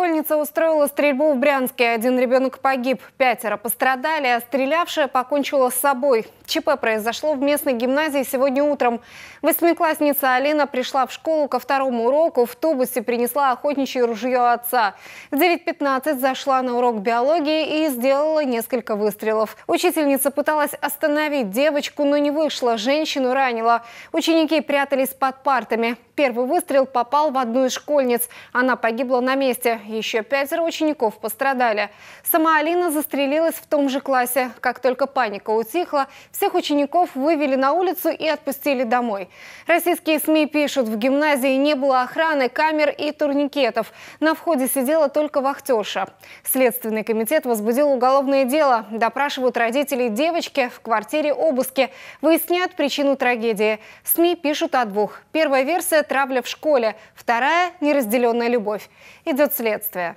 Школьница устроила стрельбу в Брянске. Один ребенок погиб, пятеро пострадали, а стрелявшая покончила с собой. ЧП произошло в местной гимназии сегодня утром. Восьмиклассница Алина пришла в школу ко второму уроку, в тубусе принесла охотничье ружье отца. В 9.15 зашла на урок биологии и сделала несколько выстрелов. Учительница пыталась остановить девочку, но не вышла. Женщину ранила. Ученики прятались под партами. Первый выстрел попал в одну из школьниц. Она погибла на месте. Еще пятеро учеников пострадали. Сама Алина застрелилась в том же классе. Как только паника утихла, всех учеников вывели на улицу и отпустили домой. Российские СМИ пишут, в гимназии не было охраны, камер и турникетов. На входе сидела только вахтерша. Следственный комитет возбудил уголовное дело. Допрашивают родителей девочки в квартире обыски. Выясняют причину трагедии. СМИ пишут о двух. Первая версия травля в школе, вторая – неразделенная любовь. Идет следствие.